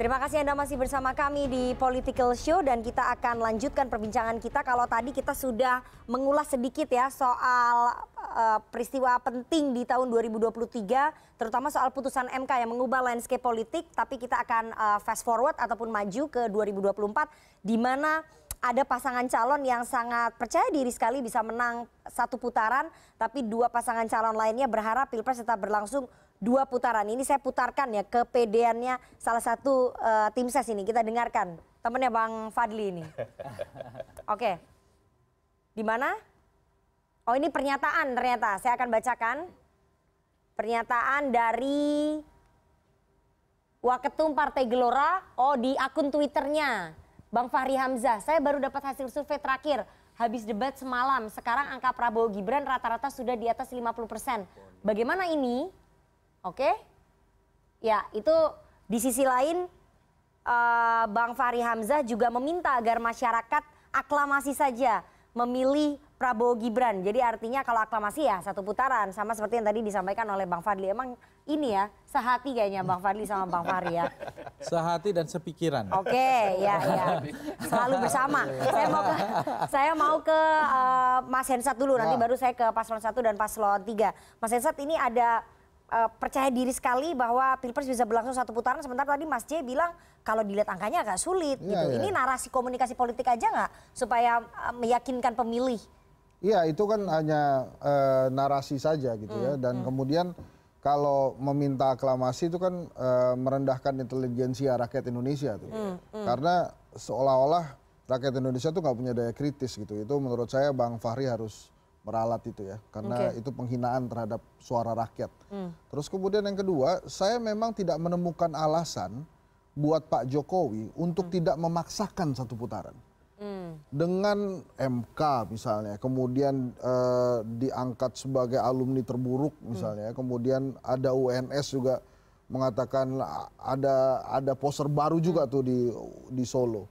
Terima kasih Anda masih bersama kami di Political Show dan kita akan lanjutkan perbincangan kita kalau tadi kita sudah mengulas sedikit ya soal uh, peristiwa penting di tahun 2023 terutama soal putusan MK yang mengubah landscape politik tapi kita akan uh, fast forward ataupun maju ke 2024 di mana ada pasangan calon yang sangat percaya diri sekali bisa menang satu putaran, tapi dua pasangan calon lainnya berharap pilpres tetap berlangsung dua putaran. Ini saya putarkan ya kepedeannya salah satu uh, tim ses ini. Kita dengarkan temennya Bang Fadli ini. Oke. Di mana? Oh ini pernyataan ternyata. Saya akan bacakan. Pernyataan dari Waketum Partai Gelora. Oh di akun Twitternya. Bang Fahri Hamzah, saya baru dapat hasil survei terakhir habis debat semalam. Sekarang angka Prabowo Gibran rata-rata sudah di atas 50 persen. Bagaimana ini Oke? Okay? Ya, itu di sisi lain uh, Bang Fahri Hamzah juga meminta agar masyarakat aklamasi saja memilih Prabowo Gibran. Jadi artinya kalau aklamasi ya satu putaran sama seperti yang tadi disampaikan oleh Bang Fadli. Emang ini ya sehati kayaknya Bang Fadli sama Bang Fahri ya. Sehati dan sepikiran. Oke, okay, ya ya. Selalu bersama. Saya mau ke saya mau ke uh, Mas Hensat dulu nanti baru saya ke paslon 1 dan paslon 3. Mas Hensat ini ada Eh, percaya diri sekali bahwa pilpres bisa berlangsung satu putaran sementara tadi Mas J bilang kalau dilihat angkanya agak sulit ya, gitu. Ya. Ini narasi komunikasi politik aja nggak supaya eh, meyakinkan pemilih? Iya itu kan hanya uh, narasi saja gitu ya. hmm, ya dan hmm. kemudian kalau meminta aklamasi itu kan uh, merendahkan intelijensia rakyat Indonesia tuh hmm, hmm. karena seolah-olah rakyat Indonesia tuh nggak punya daya kritis gitu itu menurut saya Bang Fahri harus meralat itu ya karena okay. itu penghinaan terhadap suara rakyat. Hmm. Terus kemudian yang kedua, saya memang tidak menemukan alasan buat Pak Jokowi untuk hmm. tidak memaksakan satu putaran. Hmm. Dengan MK misalnya, kemudian eh, diangkat sebagai alumni terburuk hmm. misalnya, hmm. kemudian ada UNS juga mengatakan ada ada poster baru hmm. juga tuh di di Solo.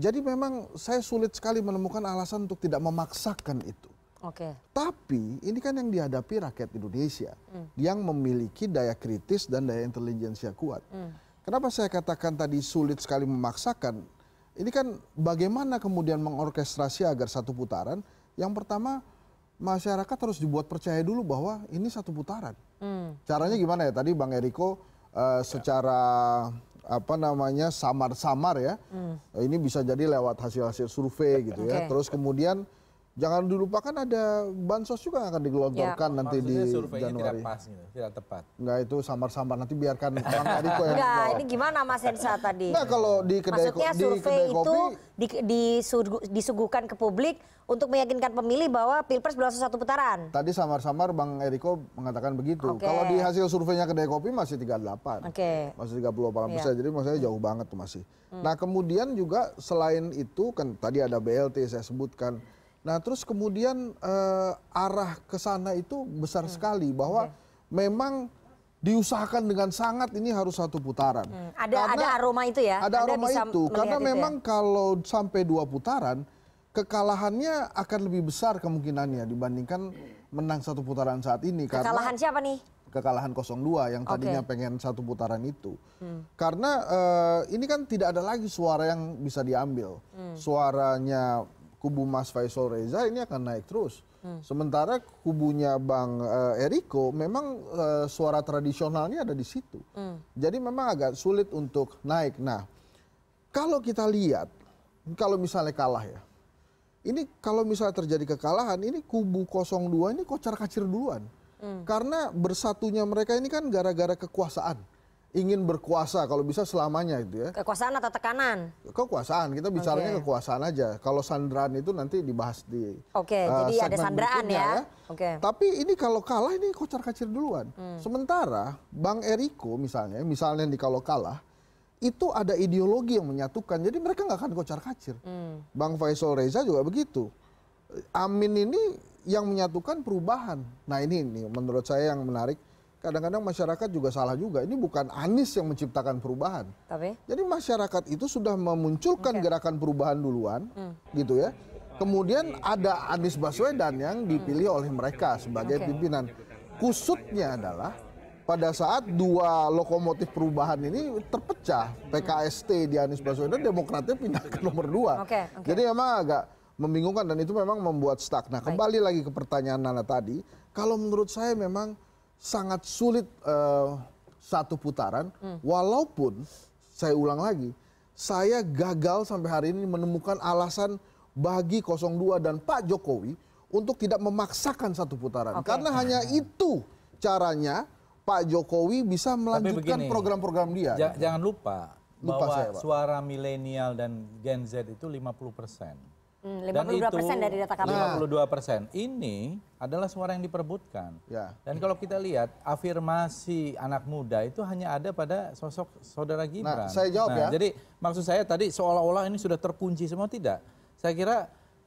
Jadi memang saya sulit sekali menemukan alasan untuk tidak memaksakan itu. Okay. Tapi ini kan yang dihadapi rakyat Indonesia mm. yang memiliki daya kritis dan daya intelijensia kuat. Mm. Kenapa saya katakan tadi sulit sekali memaksakan? Ini kan bagaimana kemudian mengorkestrasi agar satu putaran? Yang pertama masyarakat harus dibuat percaya dulu bahwa ini satu putaran. Mm. Caranya gimana ya? Tadi Bang Eriko uh, secara apa namanya samar-samar ya. Mm. Ini bisa jadi lewat hasil-hasil survei gitu okay. ya. Terus kemudian Jangan dilupakan ada bansos juga yang akan digelontorkan ya. nanti di Januari. Tidak pas, gitu. tidak tepat. Enggak itu samar-samar nanti biarkan Bang Ariko yang Enggak, ini gimana Mas Hensa tadi? Nah, kalau di kedai Maksudnya survei di kedai itu kopi, di, disuguhkan ke publik untuk meyakinkan pemilih bahwa Pilpres berlangsung satu putaran. Tadi samar-samar Bang Eriko mengatakan begitu. Okay. Kalau di hasil surveinya kedai kopi masih 38. Okay. Masih 38 persen. Yeah. Jadi maksudnya jauh banget tuh masih. Hmm. Nah, kemudian juga selain itu kan tadi ada BLT saya sebutkan Nah, terus kemudian uh, arah ke sana itu besar hmm. sekali bahwa hmm. memang diusahakan dengan sangat ini harus satu putaran. Hmm. Ada karena, ada aroma itu ya. Ada Anda aroma itu karena itu ya? memang ya? kalau sampai dua putaran kekalahannya akan lebih besar kemungkinannya dibandingkan menang satu putaran saat ini. Kekalahan karena, siapa nih? Kekalahan 02 yang tadinya okay. pengen satu putaran itu. Hmm. Karena uh, ini kan tidak ada lagi suara yang bisa diambil. Hmm. Suaranya kubu Mas Faisal Reza ini akan naik terus. Hmm. Sementara kubunya Bang uh, Eriko memang uh, suara tradisionalnya ada di situ. Hmm. Jadi memang agak sulit untuk naik. Nah, kalau kita lihat kalau misalnya kalah ya. Ini kalau misalnya terjadi kekalahan ini kubu 02 ini kocar-kacir duluan. Hmm. Karena bersatunya mereka ini kan gara-gara kekuasaan ingin berkuasa kalau bisa selamanya gitu ya. Kekuasaan atau tekanan? Kekuasaan, kita bicaranya okay. kekuasaan aja. Kalau sandraan itu nanti dibahas di Oke, okay, uh, eh, jadi ada sandraan ya. ya. Oke. Okay. Tapi ini kalau kalah ini kocar-kacir duluan. Hmm. Sementara Bang Eriko misalnya, misalnya di kalau kalah itu ada ideologi yang menyatukan. Jadi mereka nggak akan kocar-kacir. Hmm. Bang Faisal Reza juga begitu. Amin ini yang menyatukan perubahan. Nah ini, nih menurut saya yang menarik kadang-kadang masyarakat juga salah juga. Ini bukan Anies yang menciptakan perubahan. Tapi? Jadi masyarakat itu sudah memunculkan okay. gerakan perubahan duluan, hmm. gitu ya. Kemudian ada Anies Baswedan yang dipilih hmm. oleh mereka sebagai okay. pimpinan. Kusutnya adalah pada saat dua lokomotif perubahan ini terpecah, PKST di Anies Baswedan, Demokratnya pindah ke nomor dua. Okay, okay. Jadi memang agak membingungkan dan itu memang membuat stuck. Nah kembali Baik. lagi ke pertanyaan Nana tadi, kalau menurut saya memang sangat sulit eh, satu putaran hmm. walaupun saya ulang lagi saya gagal sampai hari ini menemukan alasan bagi dua dan Pak Jokowi untuk tidak memaksakan satu putaran okay. karena hanya itu caranya Pak Jokowi bisa melanjutkan program-program dia. Ja jangan lupa, lupa bahwa saya, suara milenial dan Gen Z itu 50 persen. Hmm, 52 persen dari data KPU. 52 persen. Ini adalah suara yang diperbutkan. Ya. Dan kalau kita lihat afirmasi anak muda itu hanya ada pada sosok saudara nah, Gibran. Nah, saya jawab nah, ya. Jadi maksud saya tadi seolah-olah ini sudah terkunci semua tidak. Saya kira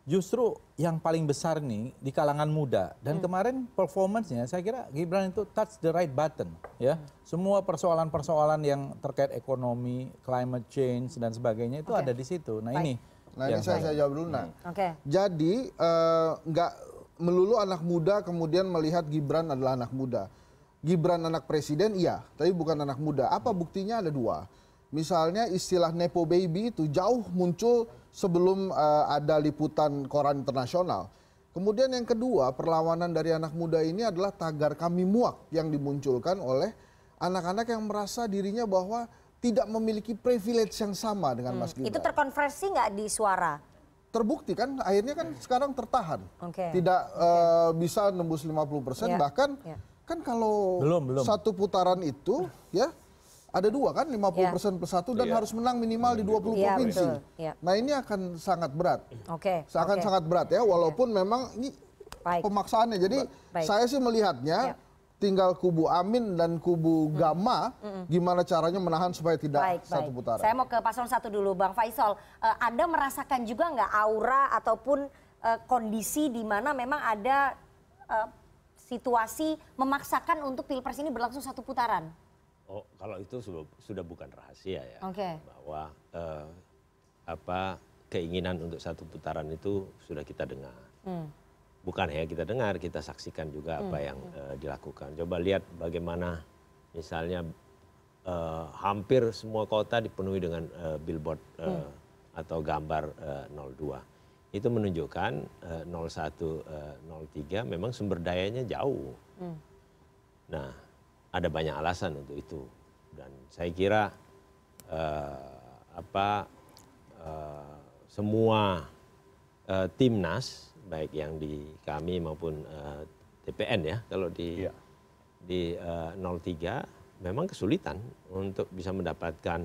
justru yang paling besar nih di kalangan muda. Dan hmm. kemarin performancenya saya kira Gibran itu touch the right button ya. Hmm. Semua persoalan-persoalan yang terkait ekonomi, climate change dan sebagainya itu okay. ada di situ. Nah Baik. ini Nah ini saya, saya jawab dulu. Nah, hmm. okay. jadi eh, nggak uh, melulu anak muda kemudian melihat Gibran adalah anak muda. Gibran anak presiden iya, tapi bukan anak muda. Apa buktinya ada dua. Misalnya istilah nepo baby itu jauh muncul sebelum uh, ada liputan koran internasional. Kemudian yang kedua, perlawanan dari anak muda ini adalah tagar kami muak yang dimunculkan oleh anak-anak yang merasa dirinya bahwa tidak memiliki privilege yang sama dengan hmm. Mas Gibran. Itu terkonversi nggak di suara? Terbukti kan, akhirnya kan hmm. sekarang tertahan. Okay. Tidak okay. Uh, eh, bisa nembus 50 persen, yeah. bahkan yeah. kan kalau belum, belum. satu putaran itu ya ada dua kan 50 persen yeah. plus satu dan yeah. harus menang minimal di 20 yeah, iya, provinsi. Yeah. Nah ini akan sangat berat. Oke. Okay. Akan okay. sangat berat ya, walaupun yeah. memang ini Baik. pemaksaannya. Jadi Baik. saya sih melihatnya. Yeah tinggal kubu Amin dan kubu Gama hmm. gimana caranya menahan supaya tidak baik, satu baik. putaran. Saya mau ke paslon satu dulu, Bang Faisal. Uh, anda merasakan juga nggak aura ataupun uh, kondisi di mana memang ada uh, situasi memaksakan untuk pilpres ini berlangsung satu putaran? Oh, kalau itu sudah, sudah bukan rahasia ya, okay. bahwa uh, apa keinginan untuk satu putaran itu sudah kita dengar. Hmm bukan ya kita dengar, kita saksikan juga hmm. apa yang eh, dilakukan. Coba lihat bagaimana misalnya eh, hampir semua kota dipenuhi dengan eh, billboard hmm. atau gambar 02. Itu menunjukkan 01, 03 memang sumber dayanya jauh. Hmm. Nah, ada banyak alasan untuk itu. Dan saya kira apa semua timnas baik yang di kami maupun eh, TPN ya kalau di ya. di 03 eh, memang kesulitan untuk bisa mendapatkan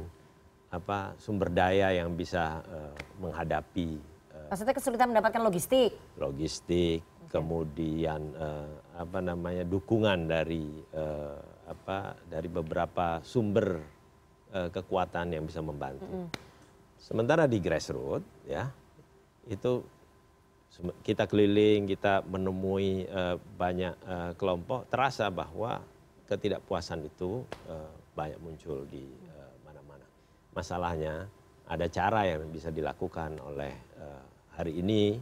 apa sumber daya yang bisa eh, menghadapi maksudnya kesulitan mendapatkan logistik logistik okay. kemudian uh, apa namanya dukungan dari uh, apa dari beberapa sumber uh, kekuatan yang bisa membantu mm -hmm. sementara di grassroots ya itu kita keliling kita menemui eh, banyak eh, kelompok terasa bahwa ketidakpuasan itu eh, banyak muncul di mana mana masalahnya ada cara yang bisa dilakukan oleh hari ini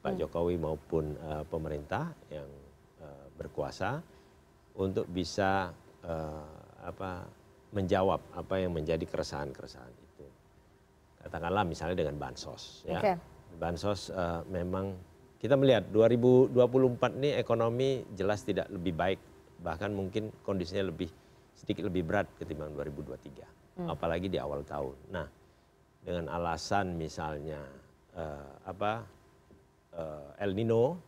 pak hmm. jokowi maupun pemerintah yang berkuasa untuk bisa menjawab apa yang menjadi keresahan keresahan itu katakanlah misalnya dengan bansos ya bansos eh, memang kita melihat 2024 ini ekonomi jelas tidak lebih baik bahkan mungkin kondisinya lebih sedikit lebih berat ketimbang 2023 ribu hmm. apalagi di awal tahun nah dengan alasan misalnya eh, apa eh, el nino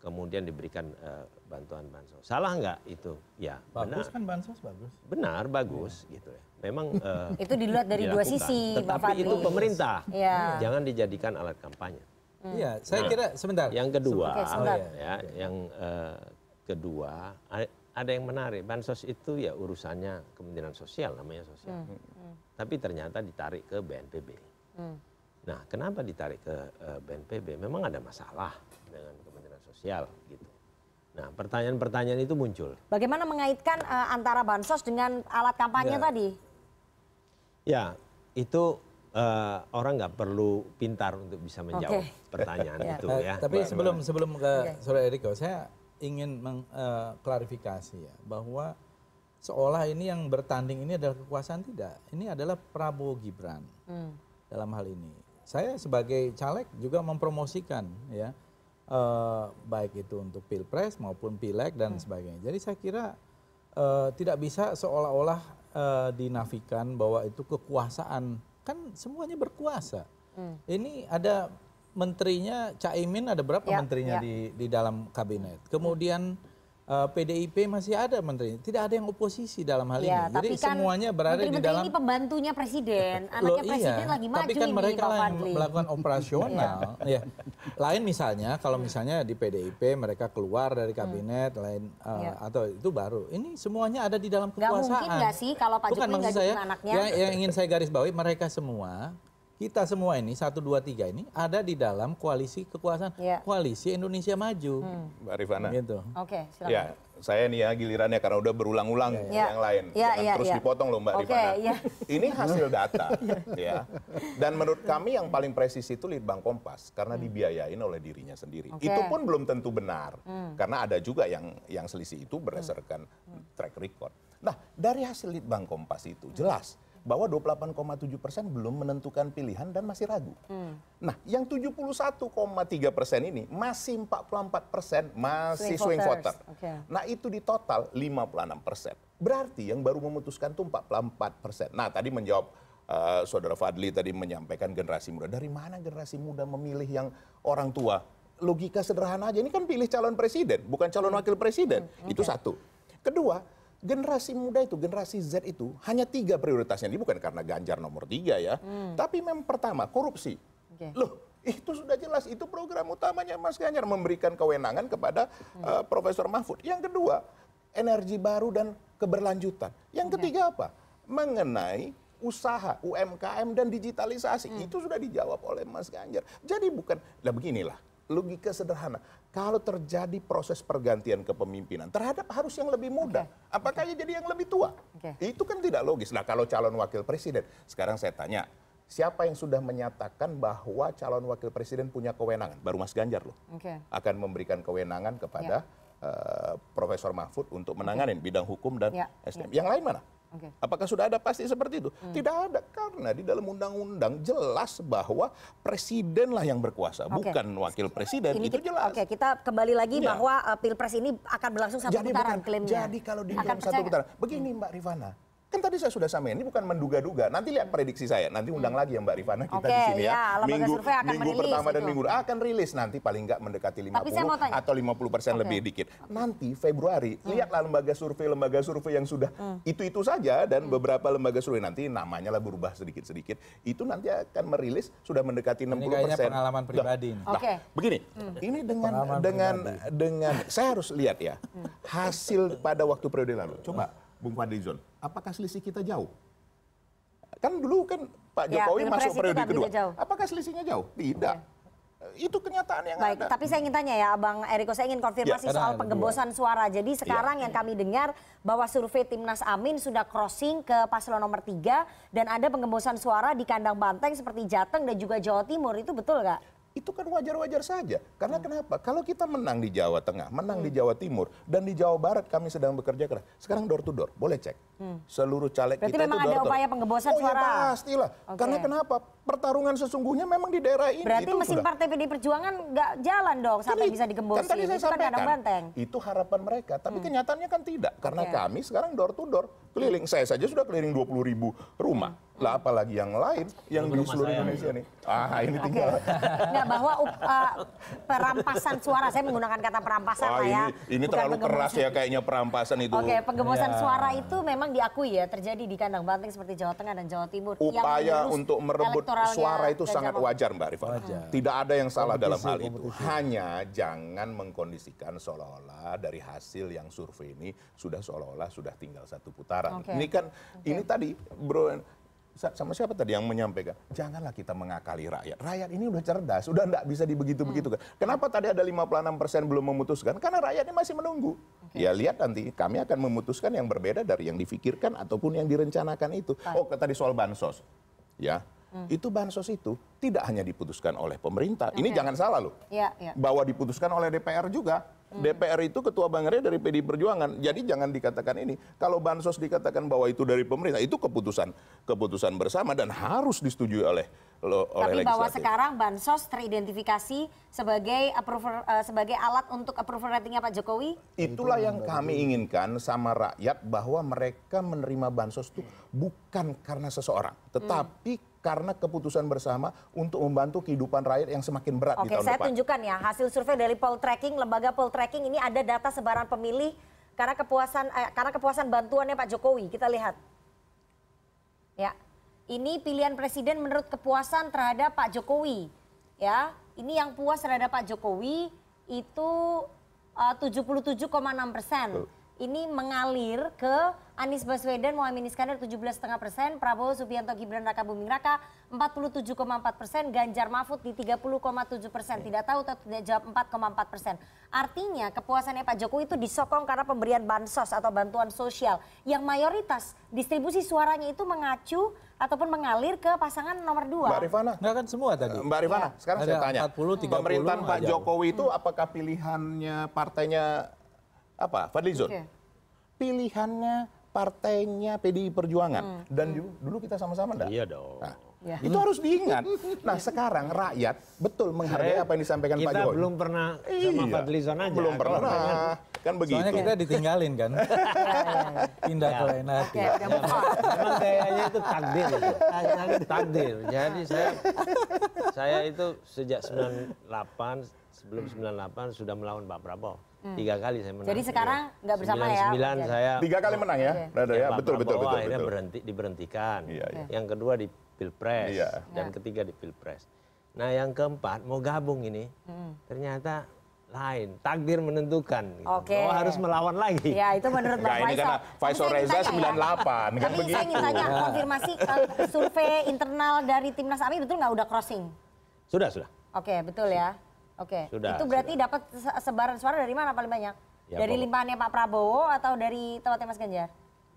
kemudian diberikan uh, bantuan bansos. Salah nggak itu? Ya, bagus benar. kan bansos bagus. Benar, bagus ya. gitu ya. Memang uh, itu dilihat dari dua sisi, Tetapi Bapak itu pemerintah. Ya. Jangan dijadikan alat kampanye. Hmm. Iya, hmm. saya nah, kira sebentar. Yang kedua, okay, sebentar. Oh, iya. ya, okay. yang uh, kedua ada yang menarik. Bansos itu ya urusannya Kementerian Sosial namanya sosial. Hmm. hmm. Tapi ternyata ditarik ke BNPB. Hmm. Nah, kenapa ditarik ke uh, BNPB? Memang ada masalah dengan sosial gitu. Nah, pertanyaan-pertanyaan itu muncul. Bagaimana mengaitkan uh, antara bansos dengan alat kampanye ya. tadi? Ya, itu uh, orang nggak perlu pintar untuk bisa menjawab okay. pertanyaan ya, itu eh, ya. Tapi sebelum sebelum ke okay. Saudara Eriko, saya ingin mengklarifikasi uh, ya bahwa seolah ini yang bertanding ini adalah kekuasaan tidak. Ini adalah Prabowo Gibran hmm. dalam hal ini. Saya sebagai caleg juga mempromosikan ya Eh, baik itu untuk pilpres maupun pileg dan hmm. sebagainya. Jadi saya kira eh, tidak bisa seolah-olah eh, dinafikan bahwa itu kekuasaan kan semuanya berkuasa. Hmm. Ini ada menterinya Caimin ada berapa ya, menterinya ya. di di dalam kabinet. Kemudian PDIP eh, masih ada menteri, Tidak ada yang oposisi dalam hal ya, ini. Jadi kan semuanya berada menteri -menteri di dalam. ini pembantunya presiden, anaknya Loh, iya. presiden kan iya, lagi maju Tapi kan mereka yang melakukan operasional. ya. Lain misalnya, kalau misalnya di PDIP mereka keluar dari hmm. kabinet, hmm. lain uh, ya. atau itu baru. Ini semuanya ada di dalam kekuasaan. Gak mungkin gak sih kalau Pak Jokowi gak anaknya. Yang, yang ingin saya garis bawahi, mereka semua kita semua ini satu dua tiga ini ada di dalam koalisi kekuasaan ya. koalisi Indonesia Maju. Hmm. Mbak Rifana. Gitu. Oke, okay, Ya, saya nih ya gilirannya karena udah berulang-ulang ya. ya. yang ya, lain. ya, ya, terus ya. dipotong loh Mbak okay, Rifana. Ya. Ini hasil data ya. ya. Dan menurut kami yang paling presisi itu Litbang Kompas karena hmm. dibiayain oleh dirinya sendiri. Okay. Itu pun belum tentu benar. Hmm. Karena ada juga yang yang selisih itu berdasarkan hmm. track record. Nah, dari hasil Litbang Kompas itu hmm. jelas hmm bahwa 28,7 persen belum menentukan pilihan dan masih ragu. Hmm. Nah, yang 71,3 persen ini masih 44 persen masih swing, voter. Okay. Nah, itu di total 56 persen. Berarti yang baru memutuskan itu 44 persen. Nah, tadi menjawab Uh, Saudara Fadli tadi menyampaikan generasi muda. Dari mana generasi muda memilih yang orang tua? Logika sederhana aja, ini kan pilih calon presiden, bukan calon hmm. wakil presiden. Hmm. Okay. Itu satu. Kedua, generasi muda itu, generasi Z itu hanya tiga prioritasnya. Ini bukan karena Ganjar nomor tiga ya, hmm. tapi memang pertama korupsi. Okay. Loh, itu sudah jelas itu program utamanya Mas Ganjar memberikan kewenangan kepada hmm. uh, Profesor Mahfud. Yang kedua, energi baru dan keberlanjutan. Yang okay. ketiga apa? Mengenai usaha, UMKM dan digitalisasi. Hmm. Itu sudah dijawab oleh Mas Ganjar. Jadi bukan lah beginilah logika sederhana. Kalau terjadi proses pergantian kepemimpinan terhadap harus yang lebih muda, okay. apakah okay. jadi yang lebih tua? Okay. Itu kan tidak logis. Nah, kalau calon wakil presiden, sekarang saya tanya, siapa yang sudah menyatakan bahwa calon wakil presiden punya kewenangan? Baru Mas Ganjar loh. Okay. Akan memberikan kewenangan kepada yeah. Ya. uh, Profesor Mahfud untuk menanganin okay. bidang hukum dan yeah. SDM. Yeah. Yang lain mana? Okay. Apakah sudah ada pasti seperti itu? Hmm. Tidak ada karena di dalam undang-undang jelas bahwa presidenlah yang berkuasa, okay. bukan wakil presiden. Ini itu kita, jelas. Oke, okay, kita kembali lagi ya. bahwa uh, pilpres ini akan berlangsung satu jadi putaran bukan, Jadi kalau di dalam satu putaran, begini hmm. Mbak Rifana, Kan tadi saya sudah sampaikan ini bukan menduga-duga. Nanti lihat prediksi saya. Nanti undang hmm. lagi yang Mbak Rifana kita okay, di sini ya. ya. Minggu, akan minggu pertama itu. dan minggu akan rilis nanti paling nggak mendekati 50 atau 50 persen okay. lebih dikit. Nanti Februari hmm. lihatlah lembaga survei lembaga survei yang sudah hmm. itu itu saja dan hmm. beberapa lembaga survei nanti namanya lah berubah sedikit sedikit. Itu nanti akan merilis sudah mendekati 60 ini persen. pengalaman nah, pribadi. Nah, okay. nah begini, hmm. ini dengan pengalaman dengan pribadi. dengan saya harus lihat ya hmm. hasil pada waktu periode lalu. Coba hmm. Bung Fadlizon apakah selisih kita jauh? Kan dulu kan Pak ya, Jokowi ya, masuk periode kedua. Jauh. Apakah selisihnya jauh? Tidak. Okay. Ya. Itu kenyataan yang Baik, ada. Tapi saya ingin tanya ya, Bang Eriko, saya ingin konfirmasi ya, soal penggembosan suara. Jadi sekarang ya. yang kami dengar bahwa survei Timnas Amin sudah crossing ke paslon nomor 3 dan ada penggembosan suara di kandang Banteng seperti Jateng dan juga Jawa Timur. Itu betul nggak? itu kan wajar-wajar saja. Karena hmm. kenapa? Kalau kita menang di Jawa Tengah, menang hmm. di Jawa Timur, dan di Jawa Barat kami sedang bekerja keras. Sekarang door to door, boleh cek. Hmm. Seluruh caleg Berarti kita itu door ada to door. upaya penggebosan oh, iya, suara. ya pastilah. Okay. Karena kenapa? Pertarungan sesungguhnya memang di daerah ini. Berarti mesin sudah. partai PD Perjuangan nggak jalan dong sampai Jadi, bisa digembosi. Kan tadi saya itu kan sampaikan, kan banteng. Itu harapan mereka, tapi hmm. kenyataannya kan tidak. Karena okay. Iya. kami sekarang door to door, keliling. Hmm. Saya saja sudah keliling 20 ribu rumah. Hmm lah apalagi yang lain yang di seluruh Indonesia ya. nih. Ah ini tinggal. Okay. bahwa uh, perampasan suara saya menggunakan kata perampasan ah, lah ya. Ini, terlalu keras ya kayaknya perampasan itu. Oke, okay, penggemusan ya. suara itu memang diakui ya terjadi di kandang banteng seperti Jawa Tengah dan Jawa Timur. Upaya yang untuk merebut suara itu sangat Jawa. wajar Mbak Rifana. Wajar. Tidak ada yang salah kompetisi, dalam hal kompetisi. itu. Hanya jangan mengkondisikan seolah-olah dari hasil yang survei ini sudah seolah-olah sudah tinggal satu putaran. Okay. Ini kan okay. ini tadi Bro sama siapa tadi yang menyampaikan? Janganlah kita mengakali rakyat. Rakyat ini udah cerdas, udah tidak bisa dibegitu-begitu. Hmm. Kan. Kenapa tadi ada 56 persen belum memutuskan? Karena rakyat ini masih menunggu. Okay. Ya lihat nanti, kami akan memutuskan yang berbeda dari yang difikirkan ataupun yang direncanakan itu. oh kata di soal bansos, ya. Hmm. Itu bansos itu tidak hanya diputuskan oleh pemerintah. Okay. Ini jangan salah loh. Ya, ya. Bahwa diputuskan oleh DPR juga Hmm. DPR itu ketua banggarnya dari PD Perjuangan. Jadi jangan dikatakan ini. Kalau bansos dikatakan bahwa itu dari pemerintah, itu keputusan keputusan bersama dan harus disetujui oleh lo, oleh Tapi bahwa sekarang bansos teridentifikasi sebagai approver, eh, sebagai alat untuk approval ratingnya Pak Jokowi? Itulah yang kami inginkan sama rakyat bahwa mereka menerima bansos itu bukan karena seseorang, tetapi hmm karena keputusan bersama untuk membantu kehidupan rakyat yang semakin berat Oke, di tahun saya depan. saya tunjukkan ya hasil survei dari poll tracking lembaga poll tracking ini ada data sebaran pemilih karena kepuasan eh, karena kepuasan bantuannya Pak Jokowi. Kita lihat. Ya. Ini pilihan presiden menurut kepuasan terhadap Pak Jokowi. Ya, ini yang puas terhadap Pak Jokowi itu eh, uh, 77,6 persen ini mengalir ke Anies Baswedan, Mohaimin Iskandar 17,5 persen, Prabowo Subianto Gibran Raka Buming Raka 47,4 persen, Ganjar Mahfud di 30,7 persen. Tidak tahu atau tidak jawab 4,4 persen. Artinya kepuasannya Pak Jokowi itu disokong karena pemberian bansos atau bantuan sosial yang mayoritas distribusi suaranya itu mengacu ataupun mengalir ke pasangan nomor dua. Mbak Rifana, nggak kan semua tadi. Mbak Rifana, ya. sekarang Ada saya tanya. 40, 30, Pemerintahan Pak Jokowi itu apakah pilihannya partainya apa Fadlizon. Okay. Pilihannya partainya PDI Perjuangan hmm. dan dulu, dulu kita sama-sama enggak? Iya dong. Nah, Ya. Itu harus diingat. Nah sekarang rakyat betul menghargai apa yang disampaikan kita Pak Jokowi. Kita belum pernah sama iya. Fadlizon aja. Belum gitu pernah. Kan, kan begitu. Soalnya kita ditinggalin kan. Pindah ke ya. lain hati. Memang kayaknya itu takdir. Itu. takdir. Jadi saya saya itu sejak 98 sebelum 98 sudah melawan Pak Prabowo. Hmm. Tiga kali saya menang. Jadi sekarang nggak bersama 99 ya? saya. Tiga kali menang ya? ya, ya Pak betul, betul, betul, akhirnya betul. berhenti, diberhentikan. Iya, iya. Yang kedua di Pilpres. Iya. Dan iya. ketiga di Pilpres. Nah yang keempat mau gabung ini, hmm. ternyata lain takdir menentukan gitu. okay. Oh, harus melawan lagi. Ya itu menurut Bang Faisal. Ini karena Faisal Reza 98 ya. Kan Tapi saya ingin tanya iya. konfirmasi eh, survei internal dari Timnas Ami betul nggak udah crossing? Sudah sudah. Oke okay, betul ya oke itu berarti dapat sebaran suara dari mana paling banyak ya, dari limpahannya pak prabowo atau dari tempatnya mas ganjar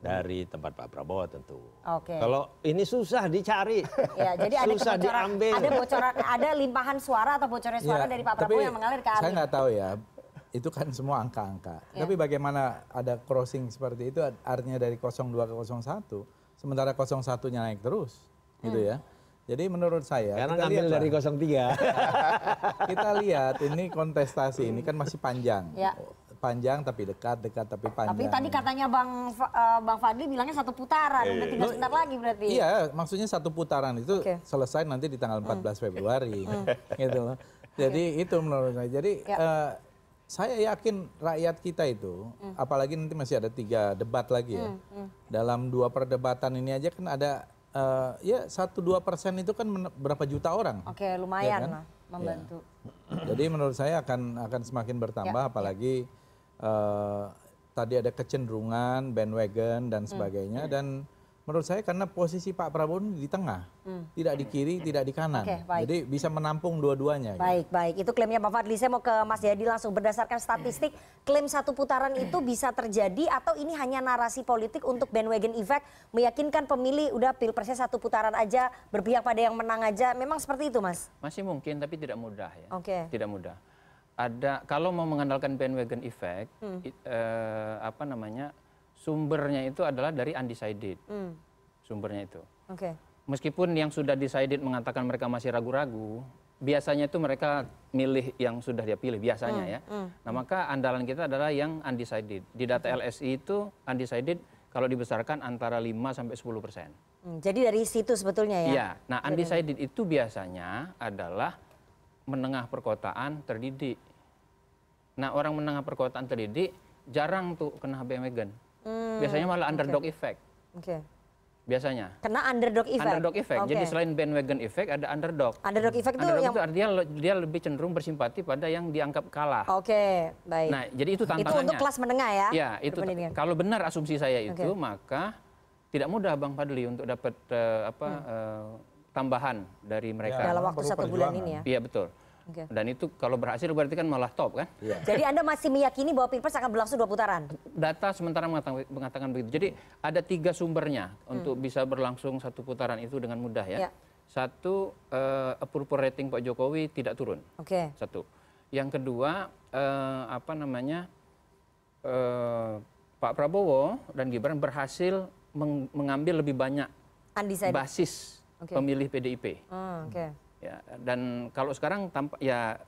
dari tempat Pak Prabowo tentu. Oke. Kalau ini susah dicari, ya, jadi ada susah diambil. Ada bocoran, ada limpahan suara atau bocoran ya, suara ya, dari Pak Prabowo yang mengalir ke Arif. Saya nggak tahu ya, itu kan semua angka-angka. Ya. Tapi bagaimana ada crossing seperti itu artinya dari 02 ke 01, sementara 01-nya naik terus, gitu hmm. ya. Jadi menurut saya Karena kita ngambil lihat dari 03. kita lihat ini kontestasi ini kan masih panjang. Ya. Panjang tapi dekat, dekat tapi panjang. Tapi tadi katanya Bang eh, Bang Fadli bilangnya satu putaran, iya. udah tinggal sebentar lagi berarti. Iya, maksudnya satu putaran itu okay. selesai nanti di tanggal 14 hmm. Februari. Hmm. gitu loh. Jadi okay. itu menurut saya. Jadi ya. uh, saya yakin rakyat kita itu, hmm. apalagi nanti masih ada tiga debat lagi ya. Hmm. Hmm. Dalam dua perdebatan ini aja kan ada uh, ya satu dua persen itu kan berapa juta orang. Oke, okay, ya lumayan ya kan? lah membantu. Ya. Jadi menurut saya akan akan semakin bertambah ya. ya. apalagi uh, tadi ada kecenderungan bandwagon dan sebagainya hmm. dan menurut saya karena posisi Pak Prabowo di tengah, hmm. tidak di kiri, tidak di kanan. Okay, Jadi bisa menampung dua-duanya. Gitu. Baik, gitu. baik. Itu klaimnya Pak Fadli. Saya mau ke Mas Jadi langsung berdasarkan statistik, klaim satu putaran itu bisa terjadi atau ini hanya narasi politik untuk bandwagon effect meyakinkan pemilih udah pilpresnya satu putaran aja, berpihak pada yang menang aja. Memang seperti itu, Mas? Masih mungkin tapi tidak mudah ya. Oke. Okay. Tidak mudah. Ada kalau mau mengandalkan bandwagon effect hmm. eh, apa namanya? sumbernya itu adalah dari undecided. Hmm. Sumbernya itu. Oke. Okay. Meskipun yang sudah decided mengatakan mereka masih ragu-ragu, biasanya itu mereka milih yang sudah dia pilih biasanya hmm. ya. Hmm. Nah, maka andalan kita adalah yang undecided. Di data LSI itu undecided kalau dibesarkan antara 5 sampai 10 persen. Hmm, jadi dari situ sebetulnya ya? Iya. Nah, undecided jadi. itu biasanya adalah menengah perkotaan terdidik. Nah, orang menengah perkotaan terdidik jarang tuh kena BMWgan. Hmm, Biasanya malah underdog okay. effect. Okay. Biasanya. Kena underdog effect. Underdog effect. Okay. Jadi selain bandwagon effect ada underdog. Underdog effect itu underdog yang itu artinya dia lebih cenderung bersimpati pada yang dianggap kalah. Oke, okay, baik. Nah, jadi itu tantangannya. Itu untuk kelas menengah ya. Ya, itu kalau benar asumsi saya itu okay. maka tidak mudah Bang Fadli untuk dapat uh, apa hmm. uh, tambahan dari mereka. Ya, dalam waktu satu bulan ini ya. Iya, betul. Okay. Dan itu kalau berhasil berarti kan malah top kan? Yeah. Jadi Anda masih meyakini bahwa Pilpres akan berlangsung dua putaran? Data sementara mengatakan, begitu. Jadi ada tiga sumbernya hmm. untuk bisa berlangsung satu putaran itu dengan mudah ya. Yeah. Satu, uh, approval rating Pak Jokowi tidak turun. Oke. Okay. Satu. Yang kedua, uh, apa namanya, uh, Pak Prabowo dan Gibran berhasil meng mengambil lebih banyak Undecided. basis okay. pemilih PDIP. Hmm, oke. okay. Ya, dan kalau sekarang tampak ya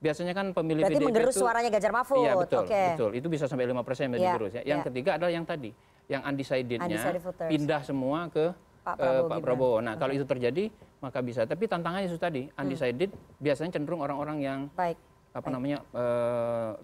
biasanya kan pemilih Berarti PDIP mengerus itu, suaranya Gajar Mahfud. Iya betul, okay. betul. Itu bisa sampai lima persen iya, ya. yang yeah. Yang yeah. ketiga adalah yang tadi, yang undecidednya Undecided pindah semua ke Pak Prabowo. Uh, Pak Prabowo. Nah okay. kalau itu terjadi maka bisa. Tapi tantangannya itu tadi, hmm. undecided hmm. biasanya cenderung orang-orang yang Baik apa namanya e,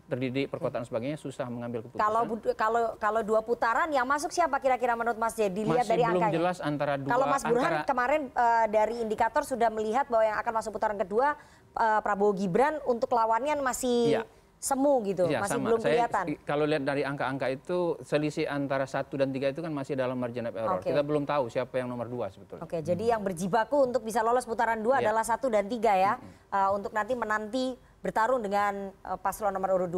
terdidik perkotaan hmm. sebagainya susah mengambil keputusan. Kalau kalau kalau dua putaran yang masuk siapa kira-kira menurut Mas Jadi lihat dari belum angkanya. jelas antara dua. Kalau Mas Burhan antara... kemarin e, dari indikator sudah melihat bahwa yang akan masuk putaran kedua e, Prabowo Gibran untuk lawannya masih ya. semu gitu, ya, masih sama. belum kelihatan. kalau lihat dari angka-angka itu selisih antara satu dan tiga itu kan masih dalam margin of error. Okay. Kita belum tahu siapa yang nomor dua sebetulnya. Oke, hmm. jadi yang berjibaku untuk bisa lolos putaran dua ya. adalah satu dan tiga ya, hmm. uh, untuk nanti menanti bertarung dengan eh, paslon nomor urut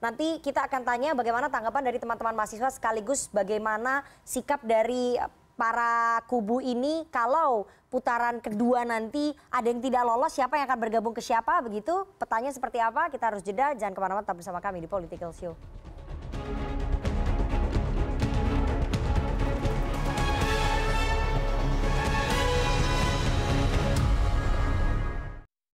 2. Nanti kita akan tanya bagaimana tanggapan dari teman-teman mahasiswa sekaligus bagaimana sikap dari para kubu ini kalau putaran kedua nanti ada yang tidak lolos siapa yang akan bergabung ke siapa begitu? Petanya seperti apa? Kita harus jeda, jangan kemana-mana tetap bersama kami di Political Show.